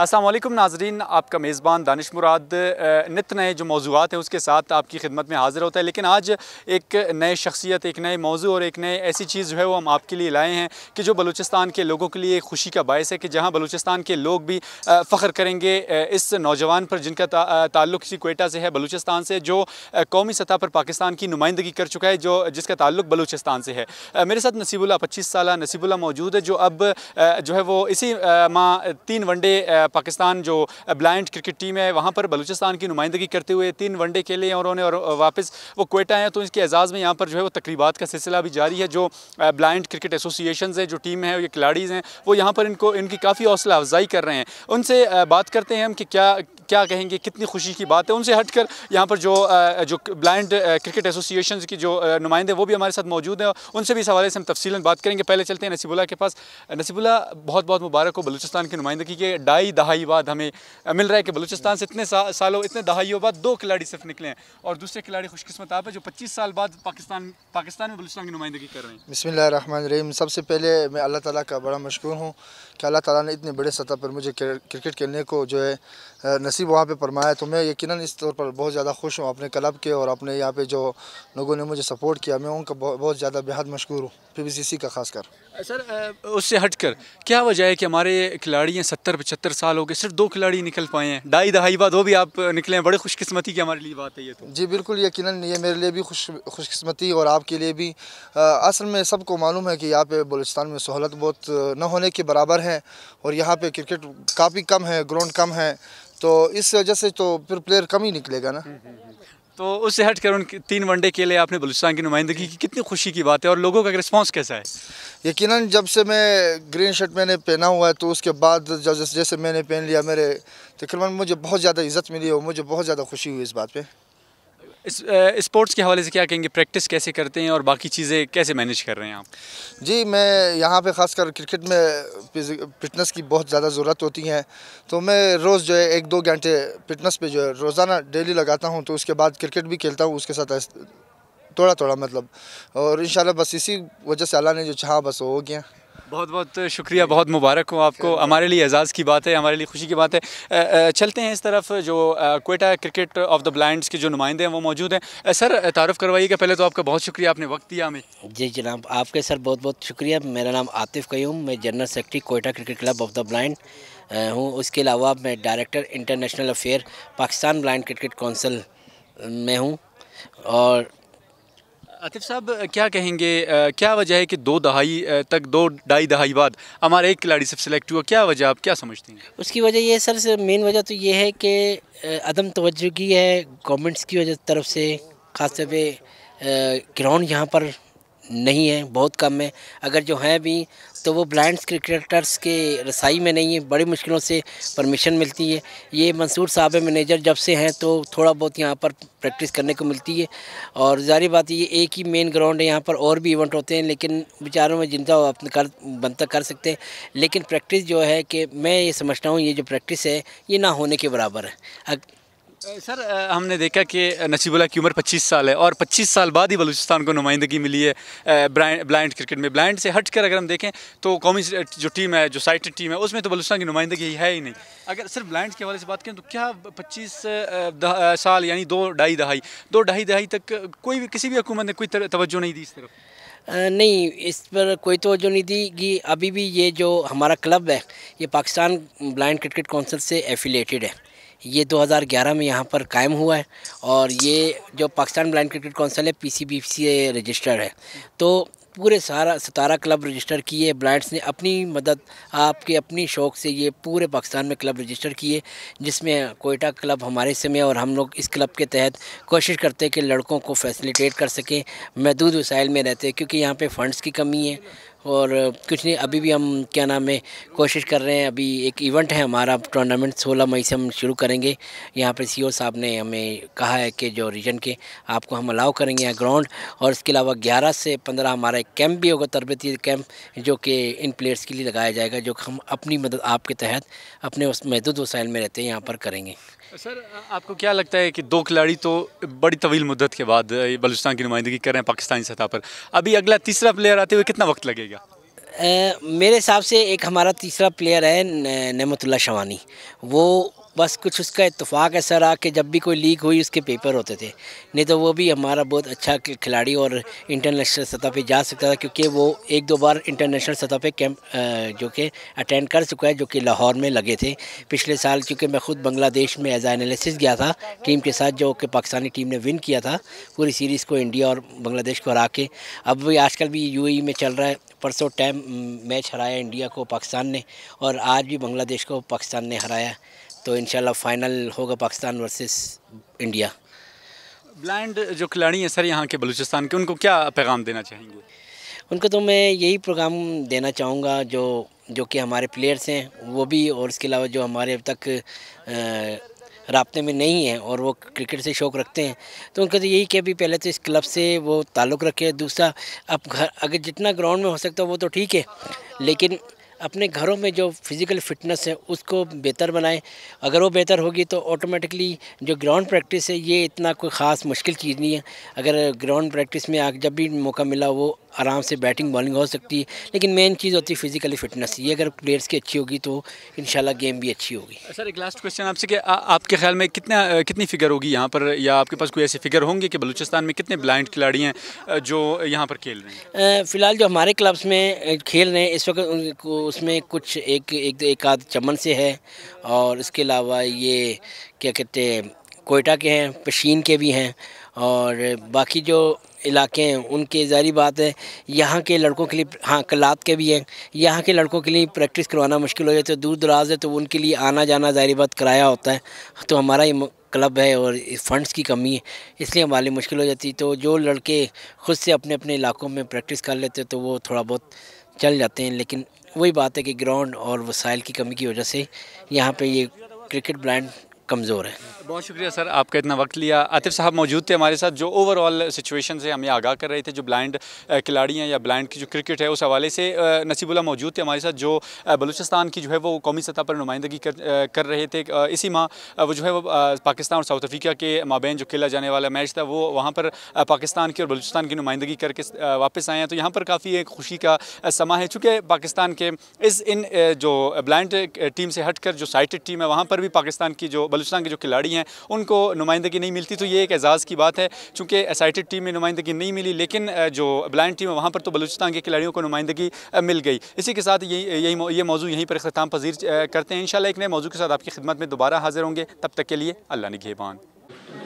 असलम नाजरीन आपका मेज़बान दानिश मुराद नित नए जो मौजूद हैं उसके साथ आपकी खिदमत में हाज़िर होता है लेकिन आज एक नए शख्सियत एक नए मौजू और एक नए ऐसी चीज़ जो है वो हम आपके लिए लाए हैं कि जो बलूचिस्तान के लोगों के लिए खुशी का बायस है कि जहाँ बलूचिस्तान के लोग भी फ़ख्र करेंगे इस नौजवान पर जिनका ताल्लुक इसी कोयटा से है बलूचिस्तान से जो कौमी सतह पर पाकिस्तान की नुमाइंदगी कर चुका है जो जिसका ताल्लुक बलूचिस्तान से है मेरे साथ नसीबुल्ला पच्चीस साल नसीबुल्ला मौजूद है जो अब जो है वो इसी माँ तीन वनडे पाकिस्तान जो ब्लाइंड क्रिकेट टीम है वहाँ पर बलूचिस्तान की नुमाइंदगी करते हुए तीन वनडे खेले हैं उन्होंने और वापस वो कोयटा हैं तो इसके एजाज़ में यहाँ पर जो है वो तकरीबा का सिलसिला भी जारी है जो ब्लाइंड क्रिकेट एसोसिएशन है जो टीम है ये खिलाड़ीज़ हैं वो यहाँ पर इनको इनकी काफ़ी हौसला अफजाई कर रहे हैं उनसे बात करते हैं हम कि क्या क्या कहेंगे कितनी खुशी की बात है उनसे हटकर यहाँ पर जो जो ब्लाइंड क्रिकेट एसोसिएशन की जो नुमाइंदे वो भी हमारे साथ मौजूद हैं उनसे भी इस हवाले से हम तफसीला बात करेंगे पहले चलते हैं नसीबुल्ला के पास नसीबुल्ला बहुत बहुत मुबारक हो बलूचिस्तान की नुमाइंदगी के ढाई कई दहाई बाद हमें मिल रहा है कि बलूचिस्तान से इतने सा, सालों इतने दहाइयों बाद दो खिलाड़ी सिर्फ निकले हैं और दूसरे खिलाड़ी खुशकस्मत आप है जो पच्चीस साल बाद पाकिस्तान पाकिस्तान में बलूचिस्तान की नुमाइंदगी कर रहे हैं बसमिल रही सबसे पहले मैं अल्लाह ताली का बड़ा मशहूर हूँ कि अल्लाह ताली ने इतने बड़े सतह पर मुझे क्रिकेट खेलने को जो है नसीब वहाँ पर फरमाया तो मैं यकीन इस तौर पर बहुत ज़्यादा खुश हूँ अपने क्लब के और अपने यहाँ पर जो लोगों ने मुझे सपोर्ट किया मैं उनका बहुत ज़्यादा बेहद मशहूर हूँ पी बी सी सी का खासकर सर उससे हटकर क्या वजह है कि हमारे खिलाड़ी हैं सत्तर पचहत्तर साल हो गए सिर्फ दो खिलाड़ी निकल पाए हैं ढाई दहाई बाद वो भी आप निकले हैं बड़े खुशकस्मती की हमारे लिए बात है ये तो जी बिल्कुल यकीन ये मेरे लिए भी खुश खुशकस्मती और आपके लिए भी आ, असल में सबको मालूम है कि यहाँ पे बलूचिस्तान में सहूलत बहुत न होने के बराबर है और यहाँ पर क्रिकेट काफ़ी कम है ग्राउंड कम है तो इस वजह से तो फिर प्लेयर कम ही निकलेगा ना हम्म, हम्म, हम्म। तो उससे हट कर उन तीन वनडे के लिए आपने बलूचिस्तान की नुमाइंदगी की कितनी खुशी की बात है और लोगों का रिस्पांस कैसा है यकीनन जब से मैं ग्रीन शर्ट मैंने पहना हुआ है तो उसके बाद जैसे मैंने पहन लिया मेरे तकरीबन मुझे बहुत ज़्यादा इज़्ज़त मिली और मुझे बहुत ज़्यादा खुशी हुई इस बात पर इस स्पोर्ट्स के हवाले से क्या कहेंगे प्रैक्टिस कैसे करते हैं और बाकी चीज़ें कैसे मैनेज कर रहे हैं आप जी मैं यहाँ पे खासकर क्रिकेट में फिटनेस की बहुत ज़्यादा ज़रूरत होती है तो मैं रोज़ जो है एक दो घंटे फिटनेस पे जो है रोज़ाना डेली लगाता हूँ तो उसके बाद क्रिकेट भी खेलता हूँ उसके साथ थोड़ा थोड़ा मतलब और इन बस इसी वजह से अल्लाह ने जो चाह बस हो गया बहुत बहुत शुक्रिया बहुत मुबारक हो आपको हमारे लिए एजाज़ की बात है हमारे लिए खुशी की बात है चलते हैं इस तरफ जो Quetta cricket of the blinds के जो नुमाइंदे हैं वो मौजूद हैं सर तारफ़ करवाइएगा पहले तो आपका बहुत शुक्रिया आपने वक्त दिया हमें जी जनाब आपके सर बहुत बहुत शुक्रिया मेरा नाम आतिफ़ कयूम मैं general secretary Quetta cricket club of the blind हूँ उसके अलावा मैं director international affair Pakistan blind cricket council में हूँ और आतिफ साहब क्या कहेंगे क्या वजह है कि दो दहाई तक दो ढाई दहाई बाद हमारा एक खिलाड़ी सब सेलेक्ट हुआ क्या वजह आप क्या समझते हैं उसकी वजह ये सर मेन वजह तो ये है कि अदम तवज्जो की है गवर्नमेंट्स की वजह तरफ से ख़ास पर ग्राउंड यहाँ पर नहीं है बहुत कम है अगर जो हैं भी तो वो ब्लाइंड क्रिकेटर्स के रसाई में नहीं है बड़ी मुश्किलों से परमिशन मिलती है ये मंसूर साहब मैनेजर जब से हैं तो थोड़ा बहुत यहाँ पर प्रैक्टिस करने को मिलती है और जारी बात ये एक ही मेन ग्राउंड है यहाँ पर और भी इवेंट होते हैं लेकिन बेचारों में जिनका अपने कर बनता कर सकते हैं लेकिन प्रैक्टिस जो है कि मैं ये समझता हूँ ये जो प्रैक्टिस है ये ना होने के बराबर है सर हमने देखा कि नसीबुल्ला की उम्र 25 साल है और 25 साल बाद ही बलूचिस्तान को नुमाइंदगी मिली है ब्लाइंड क्रिकेट में ब्लाइंड से हट कर अगर हम देखें तो कौमी जो टीम है जो साइट टीम है उसमें तो बलूचिस्तान की नुमाइंदगी है ही नहीं अगर सिर्फ ब्लाइंड के हवाले से बात करें तो क्या पच्चीस साल यानी दो ढाई दहाई दो ढाई दहाई तक कोई भी किसी भी हुकूमत ने कोई तोज्जो नहीं दी इस तरफ नहीं इस पर कोई तोज्जो नहीं दी कि अभी भी ये जो हमारा क्लब है ये पाकिस्तान ब्लाइंड क्रिकेट काउंसिल से एफिलेटेड है ये 2011 में यहाँ पर कायम हुआ है और ये जो पाकिस्तान ब्लाइंड क्रिकेट काउंसिल है पी से रजिस्टर है तो पूरे सारा सतारा क्लब रजिस्टर किए ब्लाइंड्स ने अपनी मदद आपके अपनी शौक़ से ये पूरे पाकिस्तान में क्लब रजिस्टर किए जिसमें कोयटा क्लब हमारे समय और हम लोग इस क्लब के तहत कोशिश करते हैं कि लड़कों को फैसिलिटेट कर सकें महदूद वसाइल में रहते क्योंकि यहाँ पे फ़ंड्स की कमी है और कुछ नहीं अभी भी हम क्या नाम है कोशिश कर रहे हैं अभी एक इवेंट है हमारा टूर्नामेंट 16 मई से हम शुरू करेंगे यहाँ पर सीओ साहब ने हमें कहा है कि जो रीजन के आपको हम अलाउ करेंगे यहाँ ग्राउंड और इसके अलावा 11 से 15 हमारा एक कैंप भी होगा तरबती कैंप जो कि इन प्लेयर्स के लिए लगाया जाएगा जो हम अपनी मदद आपके तहत अपने उस महदूद वसाइल में रहते हैं यहाँ पर करेंगे सर आपको क्या लगता है कि दो खिलाड़ी तो बड़ी तवील मुद्दत के बाद बलूचिस्तान की नुमाइंदगी कर रहे हैं पाकिस्तानी सतह पर अभी अगला तीसरा प्लेयर आते हुए कितना वक्त लगेगा मेरे हिसाब से एक हमारा तीसरा प्लेयर है नमतुल्ला शवानी वो बस कुछ उसका इतफाक़ ऐसा रहा कि जब भी कोई लीग हुई उसके पेपर होते थे नहीं तो वो भी हमारा बहुत अच्छा खिलाड़ी और इंटरनेशनल सतह पे जा सकता था क्योंकि वो एक दो बार इंटरनेशनल सतह पे कैंप जो कि अटेंड कर चुका है जो कि लाहौर में लगे थे पिछले साल क्योंकि मैं ख़ुद बंग्लादेश में एज एनालिसिस गया था टीम के साथ जो कि पाकिस्तानी टीम ने विन किया था पूरी सीरीज़ को इंडिया और बांग्लादेश को हरा के अब भी आजकल भी यू e में चल रहा है परसों टाइम मैच हराया इंडिया को पाकिस्तान ने और आज भी बांग्लादेश को पाकिस्तान ने हराया तो इन फाइनल होगा पाकिस्तान वर्सेस इंडिया ब्लाइंड जो खिलाड़ी हैं सर यहाँ के बलूचिस्तान के उनको क्या पैगाम देना चाहेंगे उनको तो मैं यही प्रोग्राम देना चाहूँगा जो जो कि हमारे प्लेयर्स हैं वो भी और इसके अलावा जो हमारे अब तक रबते में नहीं हैं और वो क्रिकेट से शौक़ रखते हैं तो उनका तो यही कि अभी पहले तो इस क्लब से वो ताल्लुक़ रखे दूसरा अब घर अगर जितना ग्राउंड में हो सकता है वो तो ठीक है लेकिन अपने घरों में जो फिज़िकल फिटनेस है उसको बेहतर बनाएं अगर वो बेहतर होगी तो ऑटोमेटिकली जो ग्राउंड प्रैक्टिस है ये इतना कोई ख़ास मुश्किल चीज़ नहीं है अगर ग्राउंड प्रैक्टिस में आ जब भी मौका मिला वो आराम से बैटिंग बॉलिंग हो सकती है लेकिन मेन चीज़ होती है फिजिकली फिटनेस ये अगर प्लेयर्स की अच्छी होगी तो इन गेम भी अच्छी होगी सर एक लास्ट क्वेश्चन आपसे कि आपके ख्याल में कितना कितनी फिगर होगी यहाँ पर या आपके पास कोई ऐसे फिगर होंगे कि बलूचिस्तान में कितने ब्लाइंड खिलाड़ी हैं जो यहाँ पर खेल रहे हैं फ़िलहाल जो हमारे क्लब्स में खेल रहे हैं इस वक्त उसमें कुछ एक एक, एक आध चमन से है और इसके अलावा ये क्या कहते हैं कोयटा के हैं पशीन के भी हैं और बाकी जो इलाके हैं उनके जारी बात है यहाँ के लड़कों के लिए हाँ कलात के भी हैं यहाँ के लड़कों के लिए प्रैक्टिस करवाना मुश्किल हो जाता तो है दूर दराज है तो उनके लिए आना जाना ज़ाहरी बात कराया होता है तो हमारा ये क्लब है और फंड्स की कमी है इसलिए हमारे लिए मुश्किल हो जाती तो जो लड़के खुद से अपने अपने इलाकों में प्रैक्टिस कर लेते तो वो थोड़ा बहुत चल जाते हैं लेकिन वही बात है कि ग्राउंड और वसाइल की कमी की वजह से यहाँ पर ये क्रिकेट ब्लाइंड कमज़ोर है बहुत शुक्रिया सर आपका इतना वक्त लिया आतिफ साहब मौजूद थे हमारे साथ जो ओवरऑल सिचुएशन से हमें आगाह कर रहे थे जो ब्लाइंड खिलाड़ी हैं या ब्लाइंड की जो क्रिकेट है उस हवाले से नसीबुल्ला मौजूद थे हमारे साथ जो बलूचिस्तान की जो है वो कौमी सतह पर नुमाइंदगी कर, कर रहे थे इसी माह वो जो है वो पाकिस्तान और साउथ अफ्रीका के माबेन जो खेला जाने वाला मैच था वो वहाँ पर पाकिस्तान की और बलूचिस्तान की नुमाइंदगी करके वापस आए हैं तो यहाँ पर काफ़ी एक खुशी का समा है चूँकि पाकिस्तान के इस इन जो ब्लाइंड टीम से हट जो साइटेड टीम है वहाँ पर भी पाकिस्तान की जो बलूचिस्तान के जो खिलाड़ी हैं उनको नुमाइंदगी नहीं मिलती तो ये एक एजाज़ की बात है चूँकि एसाइटेड टीम में नुमाइंदगी नहीं मिली लेकिन जो ब्लाइंड टीम है वहाँ पर तो बलूचिस्तान के खिलाड़ियों को नुमाइंदगी मिल गई इसी के साथ यही यही ये, ये मौजू यहीं पर अख्ताम पजीर करते हैं इन एक नए मौजू के साथ आपकी खिदमत में दोबारा हाजिर होंगे तब तक के लिए अल्लाह निगेबान